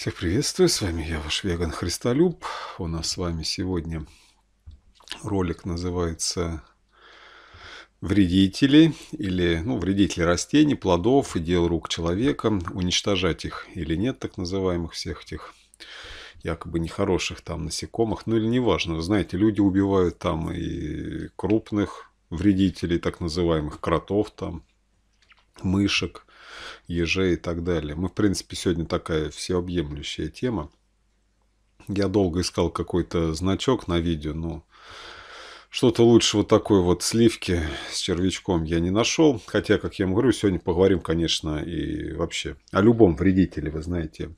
Всех приветствую, с вами я, ваш веган Христолюб. У нас с вами сегодня ролик называется «Вредители» или ну, «Вредители растений, плодов и дел рук человека. Уничтожать их или нет, так называемых всех этих якобы нехороших там насекомых». Ну или неважно, вы знаете, люди убивают там и крупных вредителей, так называемых кротов там, мышек – ежей и так далее. Мы, в принципе, сегодня такая всеобъемлющая тема. Я долго искал какой-то значок на видео, но что-то лучше вот такой вот сливки с червячком я не нашел. Хотя, как я вам говорю, сегодня поговорим, конечно, и вообще о любом вредителе, вы знаете.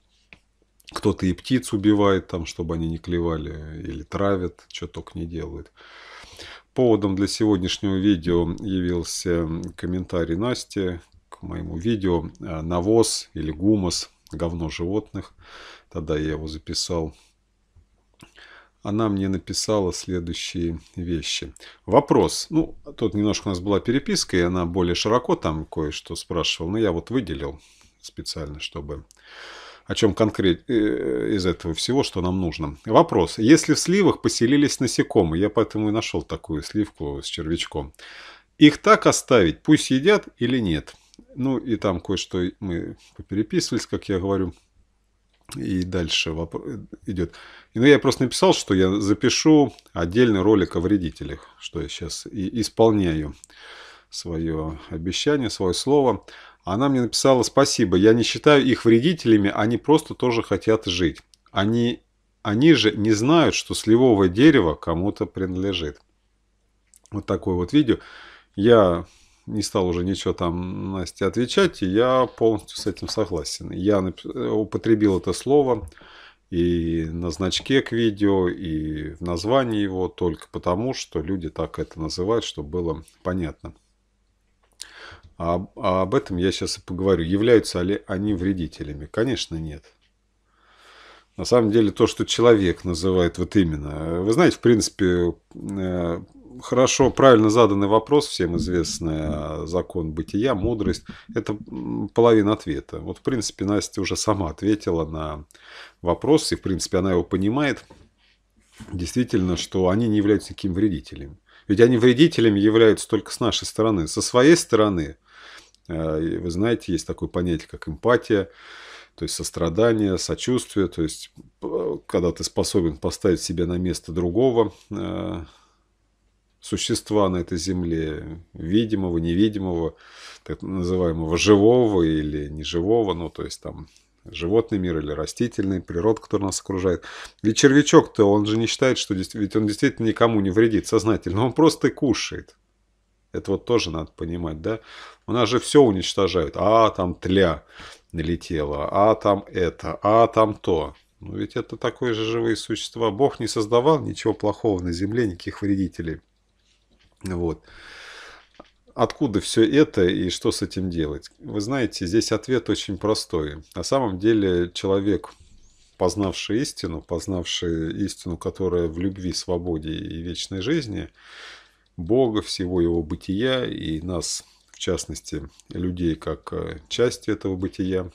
Кто-то и птиц убивает там, чтобы они не клевали, или травят, что только не делают. Поводом для сегодняшнего видео явился комментарий Насти моему видео э, навоз или гумус, говно животных. Тогда я его записал. Она мне написала следующие вещи. Вопрос. Ну, тут немножко у нас была переписка, и она более широко там кое-что спрашивала. Но я вот выделил специально, чтобы о чем конкретно э, из этого всего, что нам нужно. Вопрос. Если в сливах поселились насекомые, я поэтому и нашел такую сливку с червячком, их так оставить, пусть едят или нет? Ну и там кое-что мы попереписывались, как я говорю. И дальше вопрос идет. Ну, я просто написал, что я запишу отдельный ролик о вредителях, что я сейчас и исполняю свое обещание, свое слово. Она мне написала «Спасибо, я не считаю их вредителями, они просто тоже хотят жить. Они, они же не знают, что сливовое дерево кому-то принадлежит». Вот такое вот видео. Я не стал уже ничего там Насте отвечать, и я полностью с этим согласен. Я э, употребил это слово и на значке к видео, и в названии его, только потому, что люди так это называют, чтобы было понятно. А, а об этом я сейчас и поговорю. Являются ли они вредителями? Конечно, нет. На самом деле, то, что человек называет вот именно. Э, вы знаете, в принципе, э, хорошо, правильно заданный вопрос, всем известный э, закон бытия, мудрость, это половина ответа. Вот, в принципе, Настя уже сама ответила на вопрос, и, в принципе, она его понимает, действительно, что они не являются такими вредителем Ведь они вредителями являются только с нашей стороны. Со своей стороны, э, вы знаете, есть такое понятие, как эмпатия, то есть сострадание, сочувствие, то есть э, когда ты способен поставить себя на место другого, существа на этой земле, видимого, невидимого, так называемого живого или неживого, ну, то есть там животный мир или растительный, природа, которая нас окружает. Ведь червячок-то, он же не считает, что ведь он действительно никому не вредит сознательно, он просто и кушает. Это вот тоже надо понимать, да? У нас же все уничтожают. А, там тля налетела, а, там это, а, там то. Ну ведь это такое же живые существа. Бог не создавал ничего плохого на земле, никаких вредителей. Вот. Откуда все это и что с этим делать? Вы знаете, здесь ответ очень простой. На самом деле человек, познавший истину, познавший истину, которая в любви, свободе и вечной жизни, Бога, всего его бытия и нас, в частности, людей, как э, части этого бытия,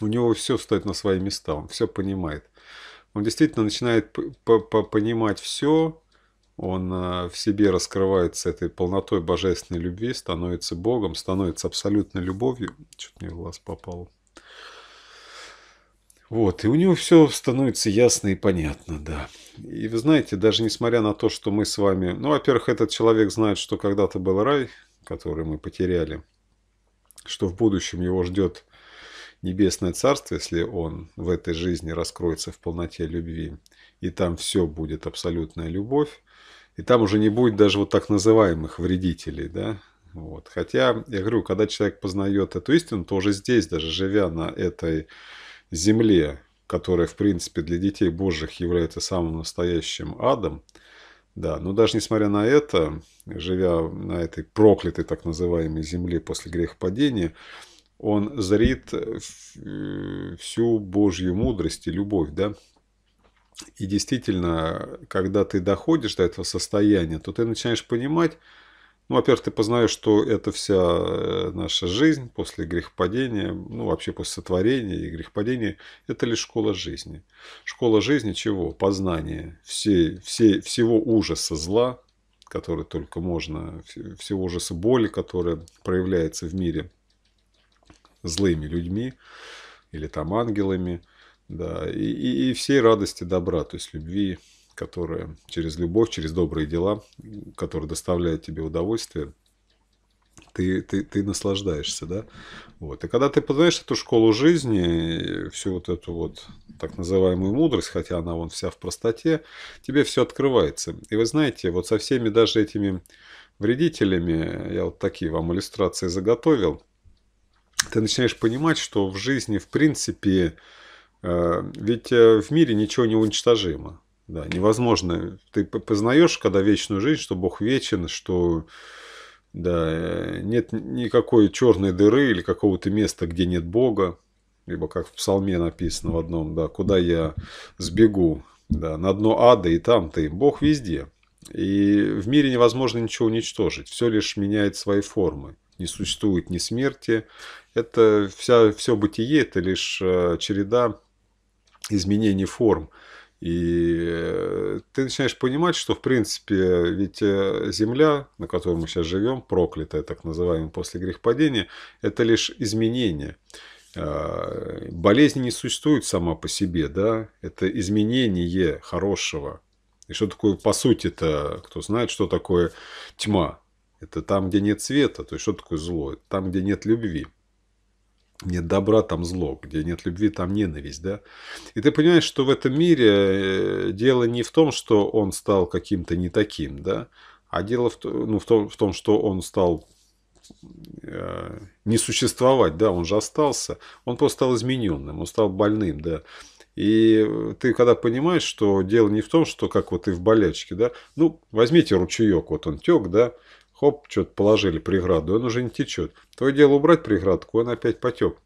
у него все встает на свои места, он все понимает. Он действительно начинает понимать все, он э, в себе раскрывается этой полнотой божественной любви, становится Богом, становится абсолютной любовью. Чуть мне в глаз попало. Вот, и у него все становится ясно и понятно, да. И вы знаете, даже несмотря на то, что мы с вами... Ну, во-первых, этот человек знает, что когда-то был рай, который мы потеряли, что в будущем его ждет небесное царство, если он в этой жизни раскроется в полноте любви, и там все будет абсолютная любовь. И там уже не будет даже вот так называемых вредителей, да. Вот. Хотя, я говорю, когда человек познает эту истину, то уже здесь, даже живя на этой земле, которая, в принципе, для детей Божьих является самым настоящим адом, да, но даже несмотря на это, живя на этой проклятой так называемой земле после грехопадения, он зрит э, всю Божью мудрость и любовь, да, и действительно, когда ты доходишь до этого состояния, то ты начинаешь понимать, ну, во-первых, ты познаешь, что это вся э, наша жизнь после грехопадения, ну, вообще после сотворения и грехопадения, это лишь школа жизни. Школа жизни чего? Познание все, все, всего ужаса зла, который только можно, всего ужаса боли, которая проявляется в мире злыми людьми или там ангелами – да, и, и, и всей радости добра, то есть любви, которая через любовь, через добрые дела, которые доставляют тебе удовольствие, ты, ты, ты наслаждаешься, да? Вот. И когда ты познаешь эту школу жизни, всю вот эту вот так называемую мудрость, хотя она вон вся в простоте, тебе все открывается. И вы знаете, вот со всеми даже этими вредителями, я вот такие вам иллюстрации заготовил, ты начинаешь понимать, что в жизни, в принципе, Э, ведь э, в мире ничего не уничтожимо. Да, невозможно. Ты познаешь, когда вечную жизнь, что Бог вечен, что да, э, нет никакой черной дыры или какого-то места, где нет Бога. Либо как в псалме написано в одном, да, куда я сбегу, да, на дно ада и там ты. Бог везде. И в мире невозможно ничего уничтожить. Все лишь меняет свои формы. Не существует ни смерти. Это вся, все бытие, это лишь череда изменений форм. И э, ты начинаешь понимать, что, в принципе, ведь э, земля, на которой мы сейчас живем, проклятая, так называемая, после грехопадения, это лишь изменение. А, болезнь не существует сама по себе, да, это изменение хорошего. И что такое, по сути-то, кто знает, что такое тьма? Это там, где нет света, то есть что такое зло? Это там, где нет любви. Нет добра, там зло. Где нет любви, там ненависть. Да? И ты понимаешь, что в этом мире э, дело не в том, что он стал каким-то не таким. Да? А дело в, ну, в, том, в том, что он стал э, не существовать. Да? Он же остался. Он просто стал измененным. Он стал больным. Да? И ты когда понимаешь, что дело не в том, что как вот и в болячке, да, ну, возьмите ручеек, вот он тек, да, Хоп, что-то положили преграду, он уже не течет. Твое дело убрать преградку, он опять потек.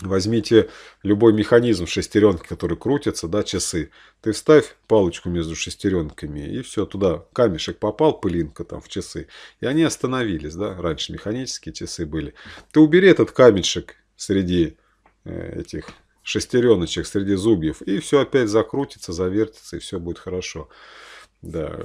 Возьмите любой механизм шестеренки, который крутится, да, часы. Ты вставь палочку между шестеренками, и все, туда камешек попал, пылинка там в часы. И они остановились, да, раньше механические часы были. Ты убери этот камешек среди э, этих шестереночек, среди зубьев, и все опять закрутится, завертится, и все будет хорошо. Да,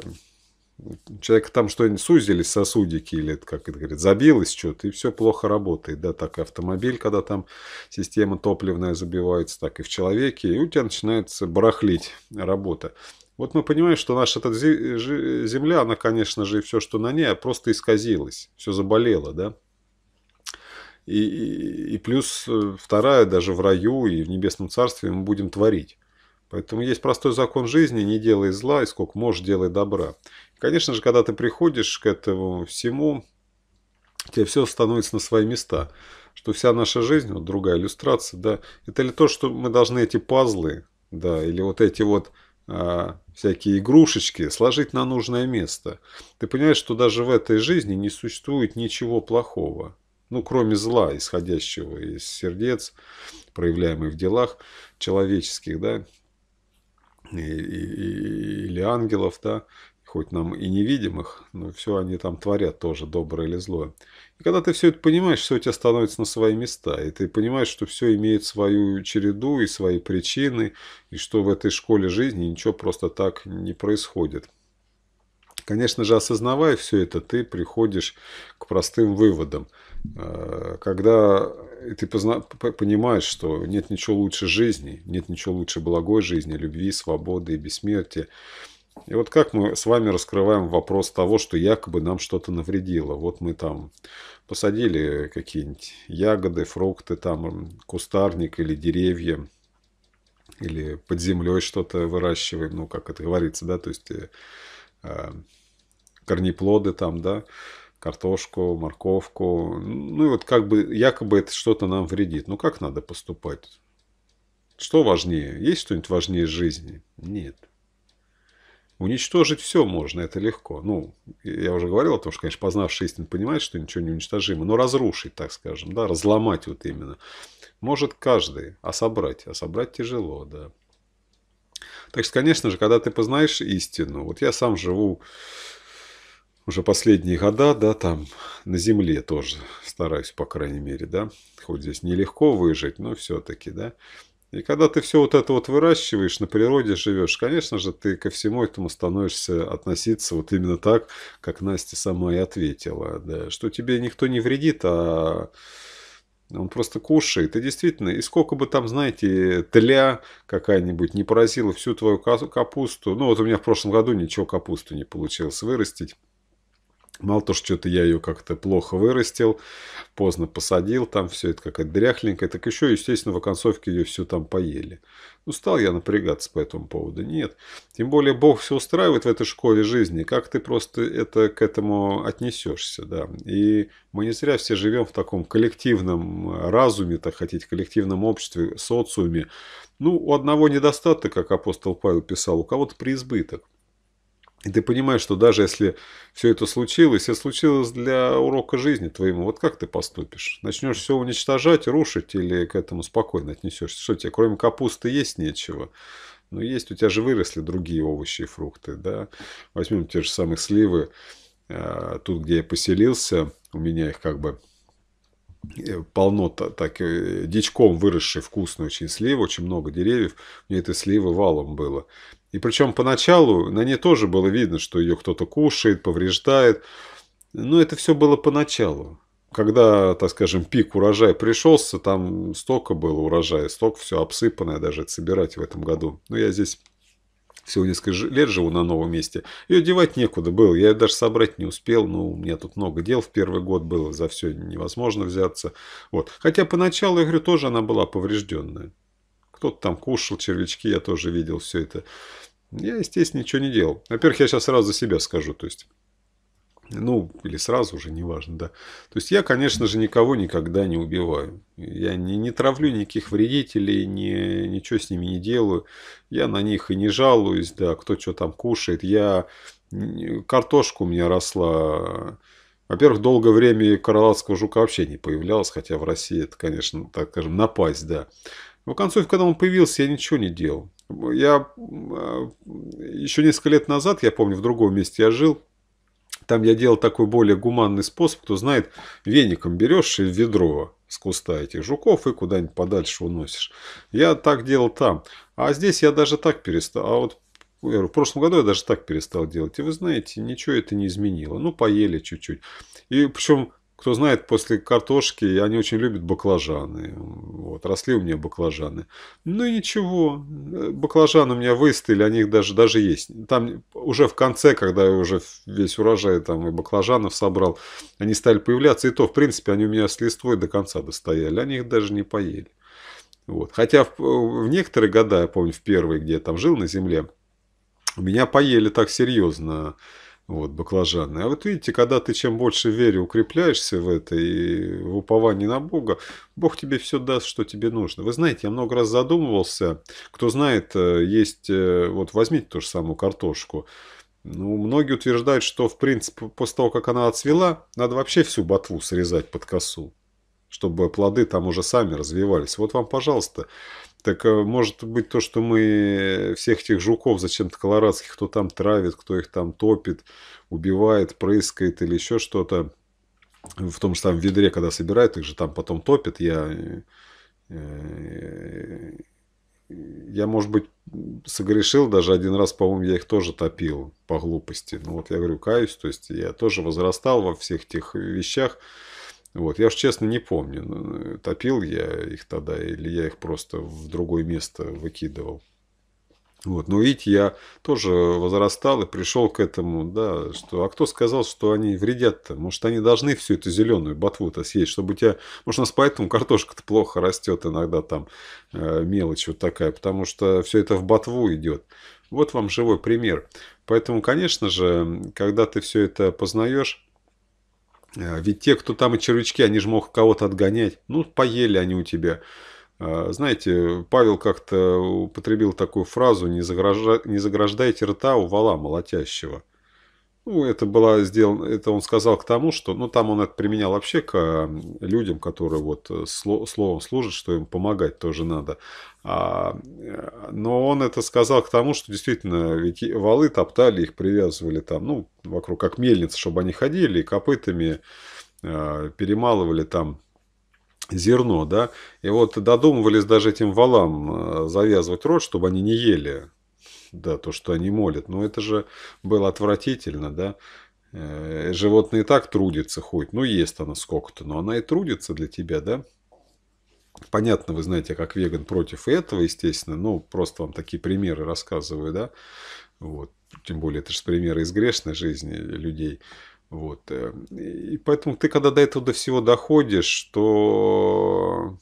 человека там что-нибудь сузились сосудики, или как это говорит, забилось что-то, и все плохо работает. Да, так и автомобиль, когда там система топливная забивается, так и в человеке, и у тебя начинается барахлить работа. Вот мы понимаем, что наша эта земля, она, конечно же, и все, что на ней, а просто исказилась, все заболело, да. И, и, и плюс э, вторая, даже в раю и в небесном царстве мы будем творить. Поэтому есть простой закон жизни, не делай зла, и сколько можешь, делай добра. Конечно же, когда ты приходишь к этому всему, тебе все становится на свои места. Что вся наша жизнь, вот другая иллюстрация, да, это ли то, что мы должны эти пазлы, да, или вот эти вот а, всякие игрушечки сложить на нужное место. Ты понимаешь, что даже в этой жизни не существует ничего плохого. Ну, кроме зла, исходящего из сердец, проявляемых в делах человеческих, да, и, и, или ангелов, да, хоть нам и невидимых, но все они там творят тоже, доброе или злое. И когда ты все это понимаешь, все у тебя становится на свои места, и ты понимаешь, что все имеет свою череду и свои причины, и что в этой школе жизни ничего просто так не происходит. Конечно же, осознавая все это, ты приходишь к простым выводам. Э, когда ты понимаешь, что нет ничего лучше жизни, нет ничего лучше благой жизни, любви, свободы и бессмертия, и вот как мы с вами раскрываем вопрос того, что якобы нам что-то навредило. Вот мы там посадили какие-нибудь ягоды, фрукты, там кустарник или деревья, или под землей что-то выращиваем, ну, как это говорится, да, то есть э, а, корнеплоды там, да, картошку, морковку. Ну, и вот как бы якобы это что-то нам вредит. Ну, как надо поступать? Что важнее? Есть что-нибудь важнее жизни? Нет. Уничтожить все можно, это легко. Ну, я уже говорил о том, что, конечно, познавший истину понимает, что ничего не уничтожимо, но разрушить, так скажем, да, разломать вот именно. Может каждый, а собрать, а собрать тяжело, да. Так что, конечно же, когда ты познаешь истину, вот я сам живу уже последние года, да, там на земле тоже стараюсь, по крайней мере, да, хоть здесь нелегко выжить, но все-таки, да, и когда ты все вот это вот выращиваешь, на природе живешь, конечно же, ты ко всему этому становишься относиться вот именно так, как Настя сама и ответила, да, что тебе никто не вредит, а он просто кушает. И действительно, и сколько бы там, знаете, тля какая-нибудь не поразила всю твою капусту. Ну, вот у меня в прошлом году ничего капусту не получилось вырастить. Мало то, что то я ее как-то плохо вырастил, поздно посадил, там все это какая-то дряхленькая, так еще, естественно, в оконцовке ее все там поели. Ну, стал я напрягаться по этому поводу? Нет. Тем более, Бог все устраивает в этой школе жизни, как ты просто это, к этому отнесешься, да. И мы не зря все живем в таком коллективном разуме, так хотите, коллективном обществе, социуме. Ну, у одного недостаток, как апостол Павел писал, у кого-то преизбыток. И ты понимаешь, что даже если все это случилось, это случилось для урока жизни твоему, вот как ты поступишь? Начнешь все уничтожать, рушить или к этому спокойно отнесешься? Что тебе, кроме капусты, есть нечего? Ну, есть, у тебя же выросли другие овощи и фрукты, да? Возьмем те же самые сливы. А, тут, где я поселился, у меня их как бы э, полно так э, дичком выросшей вкусной очень сливы, очень много деревьев. У меня это сливы валом было. И причем поначалу на ней тоже было видно, что ее кто-то кушает, повреждает. Но это все было поначалу. Когда, так скажем, пик урожая пришелся, там столько было урожая, столько все обсыпанное даже собирать в этом году. Но ну, я здесь всего несколько лет живу на новом месте. Ее девать некуда было, я ее даже собрать не успел, но ну, у меня тут много дел в первый год было, за все невозможно взяться. Вот. Хотя поначалу, я говорю, тоже она была поврежденная кто-то там кушал, червячки, я тоже видел все это. Я, естественно, ничего не делал. Во-первых, я сейчас сразу за себя скажу, то есть... Ну, или сразу уже неважно, да. То есть я, конечно же, никого никогда не убиваю. Я не, не травлю никаких вредителей, не, ничего с ними не делаю. Я на них и не жалуюсь, да, кто что там кушает. Я... Картошка у меня росла... Во-первых, долгое время каралатского жука вообще не появлялось, хотя в России это, конечно, так скажем, напасть, да. Но в концовке, когда он появился, я ничего не делал. Я а, еще несколько лет назад, я помню, в другом месте я жил, там я делал такой более гуманный способ, кто знает, веником берешь и в ведро с куста этих жуков и куда-нибудь подальше уносишь. Я так делал там. А здесь я даже так перестал. А вот в прошлом году я даже так перестал делать. И вы знаете, ничего это не изменило. Ну, поели чуть-чуть. И причем кто знает, после картошки они очень любят баклажаны. Вот, росли у меня баклажаны. Ну и ничего, баклажаны у меня выстыли, они их даже, даже есть. Там уже в конце, когда я уже весь урожай там и баклажанов собрал, они стали появляться. И то, в принципе, они у меня с листвой до конца достояли. Они их даже не поели. Вот. Хотя в, в некоторые года, я помню, в первые, где я там жил на земле, меня поели так серьезно вот, баклажаны. А вот видите, когда ты чем больше в вере укрепляешься в это и в уповании на Бога, Бог тебе все даст, что тебе нужно. Вы знаете, я много раз задумывался, кто знает, э, есть, э, вот возьмите ту же самую картошку, ну, многие утверждают, что, в принципе, после того, как она отцвела, надо вообще всю ботву срезать под косу, чтобы плоды там уже сами развивались. Вот вам, пожалуйста, так э, может быть то, что мы э, всех этих жуков зачем-то колорадских, кто там травит, кто их там топит, убивает, прыскает или еще что-то, в том же там ведре, когда собирают, их же там потом топят, я, э, я может быть, согрешил, даже один раз, по-моему, я их тоже топил по глупости. Ну вот я говорю, каюсь, то есть я тоже возрастал во всех этих вещах, вот, я уж честно не помню, топил я их тогда или я их просто в другое место выкидывал. Вот, но видите, я тоже возрастал и пришел к этому, да, что, а кто сказал, что они вредят-то? Может, они должны всю эту зеленую ботву-то съесть, чтобы у тебя, может, у нас поэтому картошка-то плохо растет иногда там, э, мелочь вот такая, потому что все это в ботву идет. Вот вам живой пример. Поэтому, конечно же, когда ты все это познаешь, Э, ведь те, кто там и червячки, они же мог кого-то отгонять. Ну, поели они у тебя. Э, знаете, Павел как-то употребил такую фразу «Не, загражда... не заграждайте рта у вала молотящего». Ну, это было сделано, это он сказал к тому, что, ну, там он это применял вообще к людям, которые вот э, словом служат, что им помогать тоже надо. А, э, но он это сказал к тому, что действительно ведь валы топтали, их привязывали там, ну, вокруг, как мельница, чтобы они ходили, и копытами э, перемалывали там зерно, да, и вот додумывались даже этим валам э, завязывать рот, чтобы они не ели, да, то, что они молят. Но это же было отвратительно, да. Э, Животное и так трудится хоть, ну, ест она сколько-то, но она и трудится для тебя, да. Понятно, вы знаете, как веган против этого, естественно, ну, просто вам такие примеры рассказываю, да. Вот, тем более, это же примеры из грешной жизни людей. Вот. Э, и поэтому ты, когда до этого до всего доходишь, что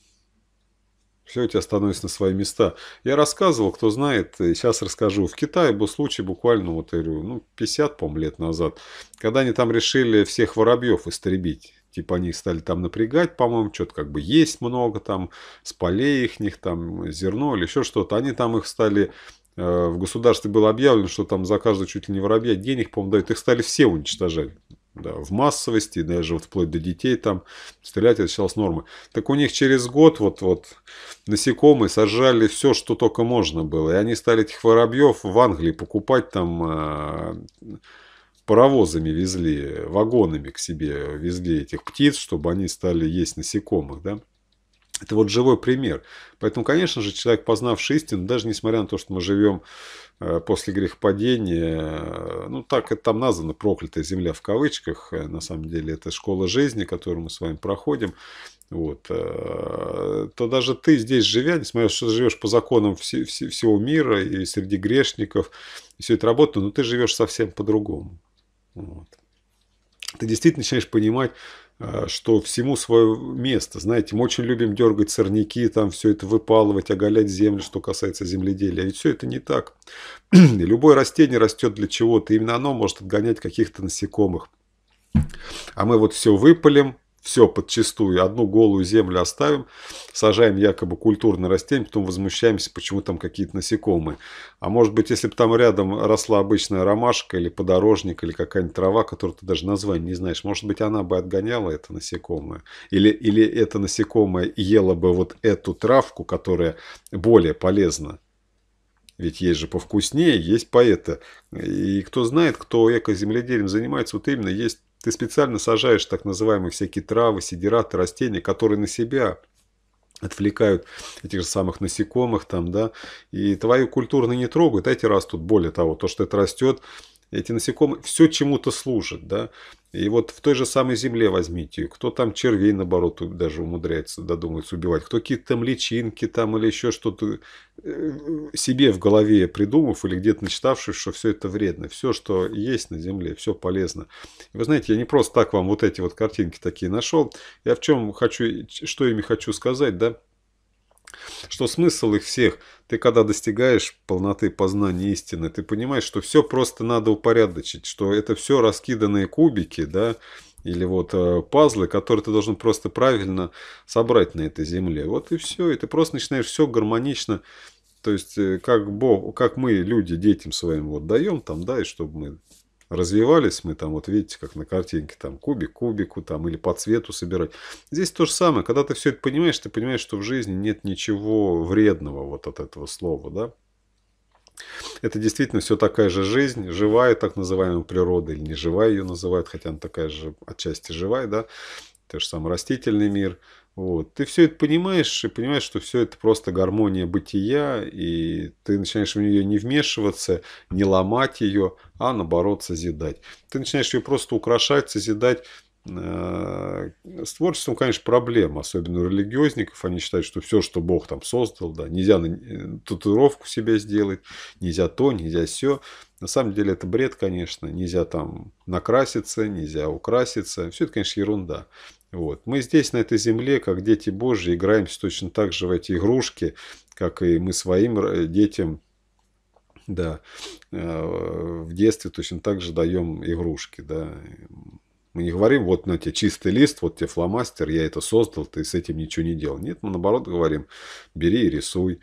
все, у тебя становится на свои места. Я рассказывал, кто знает, сейчас расскажу. В Китае был случай буквально, вот, говорю, ну, 50, по лет назад, когда они там решили всех воробьев истребить. Типа они их стали там напрягать, по-моему, что-то как бы есть много там, с полей их, них там зерно или еще что-то. Они там их стали э, в государстве было объявлено, что там за каждого чуть ли не воробья денег, по-моему, дают. Их стали все уничтожать да, в массовости, даже вот вплоть до детей там, стрелять это считалось нормой. Так у них через год вот, вот насекомые сажали все, что только можно было. И они стали этих воробьев в Англии покупать там а, паровозами везли, вагонами к себе везли этих птиц, чтобы они стали есть насекомых, да. Это вот живой пример. Поэтому, конечно же, человек, познавший истину, даже несмотря на то, что мы живем э, после грехопадения, э, ну так это там названо «проклятая земля» в кавычках, э, на самом деле это школа жизни, которую мы с вами проходим, вот, то даже ты здесь живя, несмотря на то, что ты живешь по законам всего мира и среди грешников, и все это работает, но ты живешь совсем по-другому. Вот. Ты действительно начинаешь понимать, Э, что всему свое место. Знаете, мы очень любим дергать сорняки, там все это выпалывать, оголять землю, что касается земледелия. ведь все это не так. Любое растение растет для чего-то. Именно оно может отгонять каких-то насекомых. А мы вот все выпалим, все подчистую, одну голую землю оставим, сажаем якобы культурные растения, потом возмущаемся, почему там какие-то насекомые. А может быть, если бы там рядом росла обычная ромашка или подорожник, или какая-нибудь трава, которую ты даже название не знаешь, может быть, она бы отгоняла это насекомое. Или, или это насекомое ела бы вот эту травку, которая более полезна. Ведь есть же повкуснее, есть поэта. И кто знает, кто экоземледелием занимается, вот именно есть ты специально сажаешь так называемые всякие травы, сидираты, растения, которые на себя отвлекают этих же самых насекомых там, да, и твою культурно не трогают, а эти растут, более того, то, что это растет, эти насекомые, все чему-то служит, да, и вот в той же самой земле возьмите, кто там червей, наоборот, даже умудряется, додумается убивать, кто какие-то там личинки там или еще что-то э, себе в голове придумав или где-то начитавшись, что все это вредно. Все, что есть на земле, все полезно. И вы знаете, я не просто так вам вот эти вот картинки такие нашел. Я в чем хочу, что ими хочу сказать, да? что смысл их всех, ты когда достигаешь полноты познания истины, ты понимаешь, что все просто надо упорядочить, что это все раскиданные кубики, да, или вот э, пазлы, которые ты должен просто правильно собрать на этой земле. Вот и все, и ты просто начинаешь все гармонично, то есть э, как Бог, как мы люди детям своим вот даем там, да, и чтобы мы развивались мы там, вот видите, как на картинке, там кубик кубику, там или по цвету собирать. Здесь то же самое, когда ты все это понимаешь, ты понимаешь, что в жизни нет ничего вредного вот от этого слова, да. Это действительно все такая же жизнь, живая так называемая природа, или не живая ее называют, хотя она такая же отчасти живая, да, то же самое растительный мир – вот. Ты все это понимаешь и понимаешь, что все это просто гармония бытия, и ты начинаешь в нее не вмешиваться, не ломать ее, а наоборот созидать. Ты начинаешь ее просто украшать, созидать. Э, с творчеством, конечно, проблема, особенно у религиозников. Они считают, что все, что Бог там создал, да, нельзя э, татуировку себе сделать, нельзя то, нельзя все. На самом деле это бред, конечно. Нельзя там накраситься, нельзя украситься. Все это, конечно, ерунда. Вот. Мы здесь, на этой земле, как дети Божьи, играемся точно так же в эти игрушки, как и мы своим э, детям да, э, в детстве точно так же даем игрушки. Да. Мы не говорим, вот на тебе чистый лист, вот тебе фломастер, я это создал, ты с этим ничего не делал. Нет, мы наоборот говорим, бери и рисуй.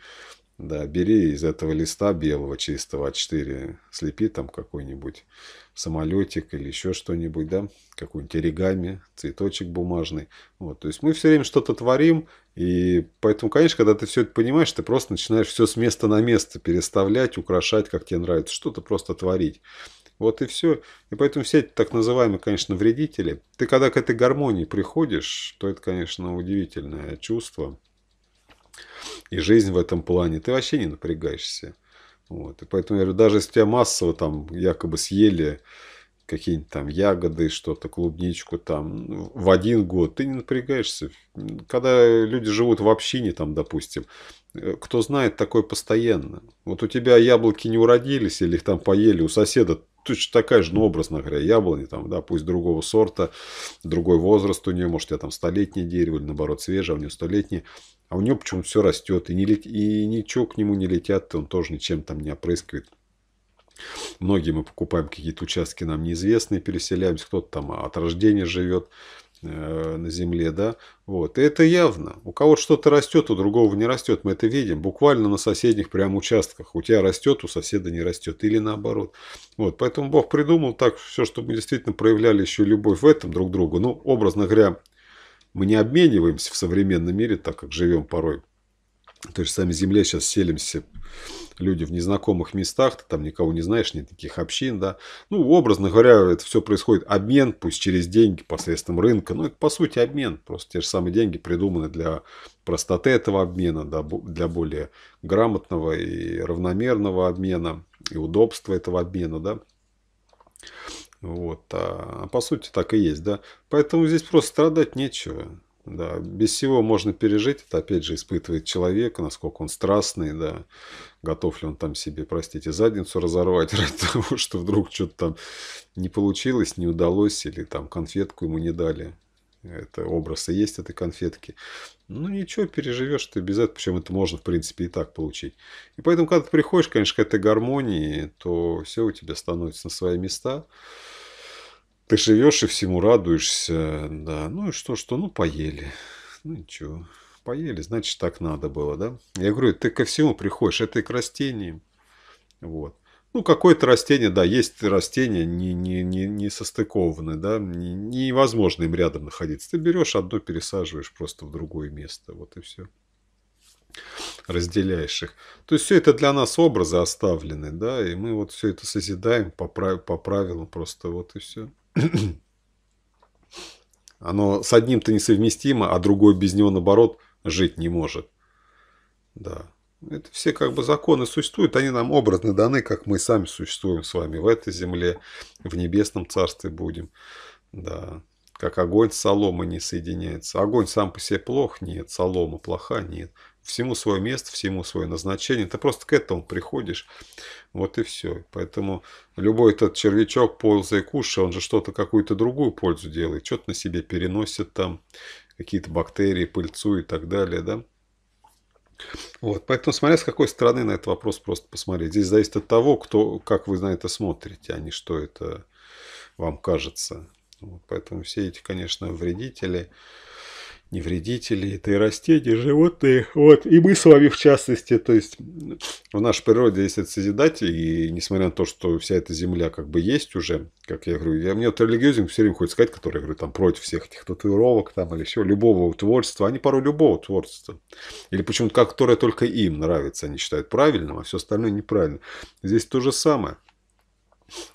Да, бери из этого листа белого чистого А4, слепи там какой-нибудь самолетик или еще что-нибудь, да, какой-нибудь оригами, цветочек бумажный. Вот, то есть мы все время что-то творим, и поэтому, конечно, когда ты все это понимаешь, ты просто начинаешь все с места на место переставлять, украшать, как тебе нравится, что-то просто творить. Вот и все. И поэтому все эти так называемые, конечно, вредители. Ты когда к этой гармонии приходишь, то это, конечно, удивительное чувство. И жизнь в этом плане. Ты вообще не напрягаешься. Вот. И поэтому я говорю, даже если тебя массово там якобы съели какие-нибудь там ягоды, что-то, клубничку там в один год, ты не напрягаешься. Когда люди живут в общине там, допустим, э, кто знает такое постоянно? Вот у тебя яблоки не уродились или их там поели, у соседа точно такая же, ну, образно говоря, яблони, там, да, пусть другого сорта, другой возраст у нее, может, я там столетнее дерево, или наоборот, свежее, а у нее столетнее, а у нее почему-то все растет, и, не лет... и ничего к нему не летят, он тоже ничем там не опрыскивает. Многие мы покупаем какие-то участки нам неизвестные, переселяемся, кто-то там от рождения живет, Э, на земле, да, вот, и это явно. У кого что-то растет, у другого не растет, мы это видим, буквально на соседних прям участках. У тебя растет, у соседа не растет, или наоборот. Вот, поэтому Бог придумал так все, чтобы мы действительно проявляли еще любовь в этом друг другу. Ну, образно говоря, мы не обмениваемся в современном мире, так как живем порой то есть сами земле сейчас селимся люди в незнакомых местах, ты там никого не знаешь, нет никаких общин, да. Ну, образно говоря, это все происходит обмен, пусть через деньги, посредством рынка, ну, это, по сути, обмен. Просто те же самые деньги придуманы для простоты этого обмена, для более грамотного и равномерного обмена, и удобства этого обмена, да. Вот, а, по сути так и есть, да. Поэтому здесь просто страдать нечего. Да, без всего можно пережить. Это опять же испытывает человека, насколько он страстный, да, готов ли он там себе, простите, задницу разорвать ради того, что вдруг что-то там не получилось, не удалось, или там конфетку ему не дали. Это образ и есть этой конфетки. Ну ничего, переживешь ты без этого, причем это можно, в принципе, и так получить. И поэтому, когда ты приходишь, конечно, к этой гармонии, то все у тебя становится на свои места. Ты живешь и всему радуешься, да. Ну и что, что, ну поели. Ну ничего, поели, значит так надо было, да. Я говорю, ты ко всему приходишь, это и к растениям. Вот. Ну, какое-то растение, да, есть растения не, не, не, не состыкованные, да, невозможно им рядом находиться. Ты берешь одно, пересаживаешь просто в другое место, вот и все. Разделяешь их. То есть все это для нас образы оставлены, да, и мы вот все это созидаем по, прав, по правилам просто, вот и все. Оно с одним-то несовместимо, а другой без него, наоборот, жить не может. Да. Это все как бы законы существуют, они нам образно даны, как мы сами существуем с вами в этой земле, в небесном царстве будем. Да. Как огонь с соломой не соединяется. Огонь сам по себе плох? Нет. Солома плоха? Нет. Всему свое место, всему свое назначение. Ты просто к этому приходишь. Вот и все. Поэтому любой этот червячок, ползая кушая, он же что-то, какую-то другую пользу делает. Что-то на себе переносит там, какие-то бактерии, пыльцу и так далее, да. Вот, поэтому смотря с какой стороны на этот вопрос просто посмотреть. Здесь зависит от того, кто, как вы на это смотрите, а не что это вам кажется. Вот, поэтому все эти, конечно, вредители, не вредители, это и растения, и животные, вот, и мы с вами в частности, то есть в нашей природе есть этот созидатель, и несмотря на то, что вся эта земля как бы есть уже, как я говорю, я, мне вот религиозен все время хочется сказать, который, я говорю, там, против всех этих татуировок там или всего, любого творчества, они порой любого творчества, или почему-то, как, которое только им нравится, они считают правильным, а все остальное неправильно. Здесь то же самое.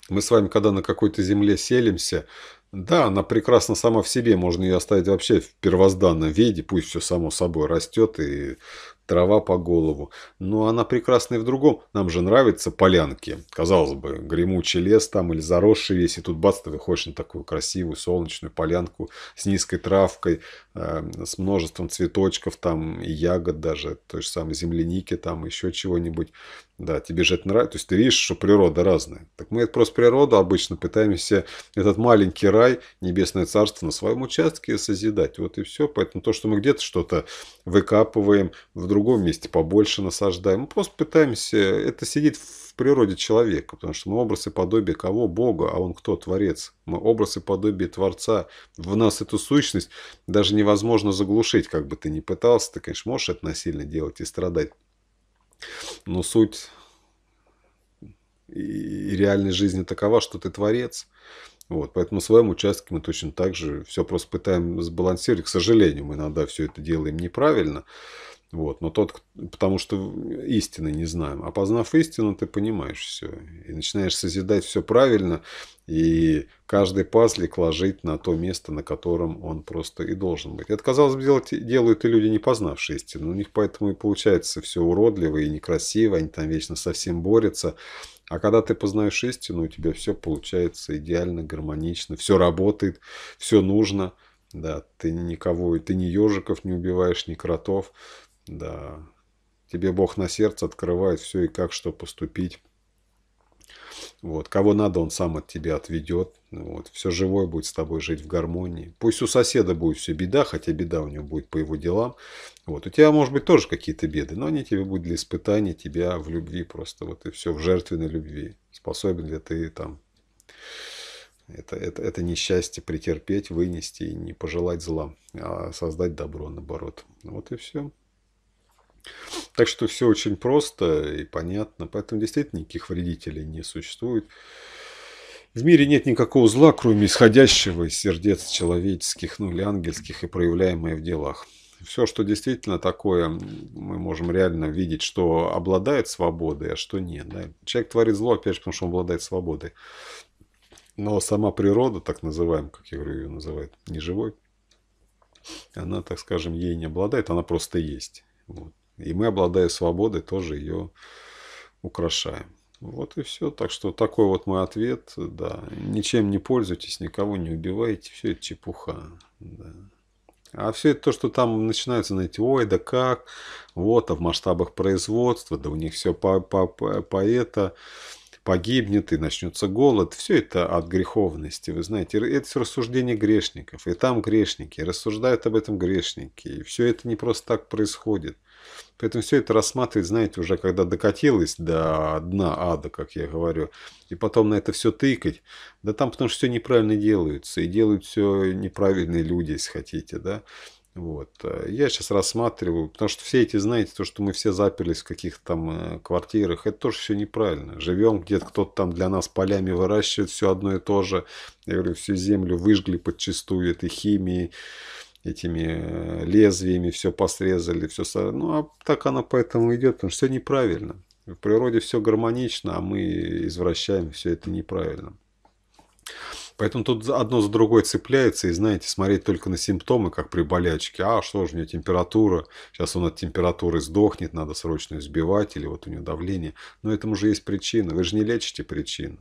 Мы с вами, когда на какой-то земле селимся, да, она прекрасно сама в себе, можно ее оставить вообще в первозданном виде, пусть все само собой растет и трава по голову. Но она прекрасна и в другом. Нам же нравятся полянки. Казалось бы, гремучий лес там или заросший весь, и тут бац, ты выходишь на такую красивую солнечную полянку с низкой травкой, э, с множеством цветочков там и ягод даже, той же самой земляники там, еще чего-нибудь. Да, тебе же это нравится. То есть ты видишь, что природа разная. Так мы это просто природу обычно пытаемся этот маленький рай, небесное царство на своем участке созидать. Вот и все. Поэтому то, что мы где-то что-то выкапываем, в другом месте побольше насаждаем, мы просто пытаемся... Это сидит в природе человека, потому что мы образ и подобие кого? Бога, а он кто? Творец. Мы образ и подобие Творца. В нас эту сущность даже невозможно заглушить, как бы ты ни пытался. Ты, конечно, можешь это насильно делать и страдать но суть и реальной жизни такова, что ты творец. Вот, поэтому в своем участке мы точно так же все просто пытаем сбалансировать. К сожалению, мы иногда все это делаем неправильно. Вот, но тот, потому что истины не знаем. А познав истину, ты понимаешь все. И начинаешь созидать все правильно, и каждый пазлик ложить на то место, на котором он просто и должен быть. Это, казалось бы, делать, делают и люди, не познавшие истину. У них поэтому и получается все уродливо и некрасиво, они там вечно совсем борются. А когда ты познаешь истину, у тебя все получается идеально, гармонично, все работает, все нужно. Да, ты никого, ты ни ежиков не убиваешь, ни кротов. Да. Тебе Бог на сердце открывает все и как что поступить. Вот. Кого надо, он сам от тебя отведет. Вот. Все живое будет с тобой жить в гармонии. Пусть у соседа будет все беда, хотя беда у него будет по его делам. Вот. У тебя, может быть, тоже какие-то беды, но они тебе будут для испытания тебя в любви просто. Вот и все в жертвенной любви. Способен ли ты там это, это, это несчастье претерпеть, вынести и не пожелать зла, а создать добро наоборот. Вот и все. Так что все очень просто и понятно. Поэтому действительно никаких вредителей не существует. В мире нет никакого зла, кроме исходящего из сердец человеческих, ну или ангельских, и проявляемое в делах. Все, что действительно такое, мы можем реально видеть, что обладает свободой, а что нет. Да? Человек творит зло, опять же, потому что он обладает свободой. Но сама природа, так называемая, как я говорю, ее называют неживой, она, так скажем, ей не обладает, она просто есть. Вот. И мы, обладая свободой, тоже ее украшаем. Вот и все. Так что такой вот мой ответ. Да. Ничем не пользуйтесь, никого не убивайте. Все это чепуха. Да. А все это то, что там начинается найти, ой, да как, вот, а в масштабах производства, да у них все по, по, по, по это погибнет и начнется голод. Все это от греховности, вы знаете. Это все рассуждение грешников. И там грешники, рассуждают об этом грешники. И все это не просто так происходит. Поэтому все это рассматривать, знаете, уже когда докатилось до дна ада, как я говорю, и потом на это все тыкать, да там потому что все неправильно делается, и делают все неправильные люди, если хотите, да. Вот. Э, я сейчас рассматриваю, потому что все эти, знаете, то, что мы все заперлись в каких-то там э, квартирах, это тоже все неправильно. Живем где-то, кто-то там для нас полями выращивает все одно и то же. Я говорю, всю землю выжгли подчистую этой химией этими э, лезвиями все посрезали, все... Ну, а так оно поэтому идет, потому что все неправильно. В природе все гармонично, а мы извращаем все это неправильно. Поэтому тут одно за другое цепляется, и, знаете, смотреть только на симптомы, как при болячке. А, что же у нее температура? Сейчас он от температуры сдохнет, надо срочно избивать, или вот у нее давление. Но этому же есть причина. Вы же не лечите причину.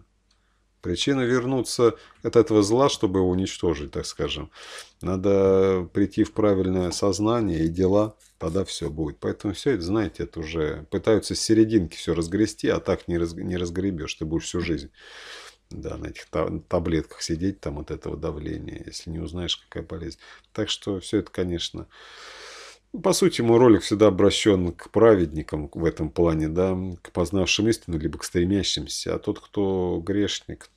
Причина вернуться от этого зла, чтобы его уничтожить, так скажем. Надо прийти в правильное сознание и дела, тогда все будет. Поэтому все это, знаете, это уже пытаются с серединки все разгрести, а так не, раз, не разгребешь, ты будешь всю жизнь да, на этих таблетках сидеть там от этого давления, если не узнаешь, какая болезнь. Так что все это, конечно... Ну, по сути, мой ролик всегда обращен к праведникам в этом плане, да, к познавшим истину, либо к стремящимся. А тот, кто грешник,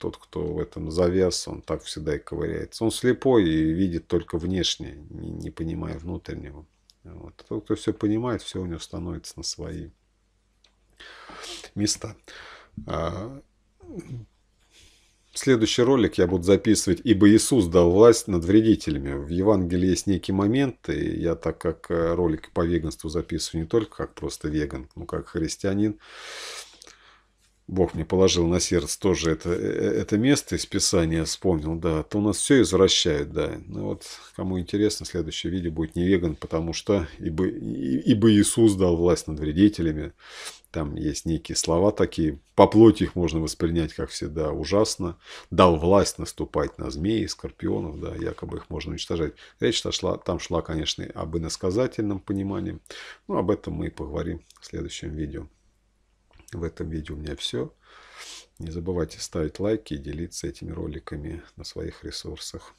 тот, кто в этом завяз, он так всегда и ковыряется. Он слепой и видит только внешнее, не, не понимая внутреннего. Вот. А тот, кто все понимает, все у него становится на свои места. А, следующий ролик я буду записывать, ибо Иисус дал власть над вредителями. В Евангелии есть некий момент, и я так как э, ролик по веганству записываю не только как просто веган, но как христианин, Бог мне положил на сердце тоже это, э, э, это место из Писания, вспомнил, да, то у нас все извращает, да. Ну вот, кому интересно, следующее видео будет не веган, потому что ибо, ибо Иисус дал власть над вредителями. Там есть некие слова такие, по плоти их можно воспринять, как всегда, ужасно. Дал власть наступать на змеи, скорпионов, да, якобы их можно уничтожать. Речь шла, там шла, конечно, об иносказательном понимании. Но ну, об этом мы и поговорим в следующем видео. В этом видео у меня все. Не забывайте ставить лайки и делиться этими роликами на своих ресурсах.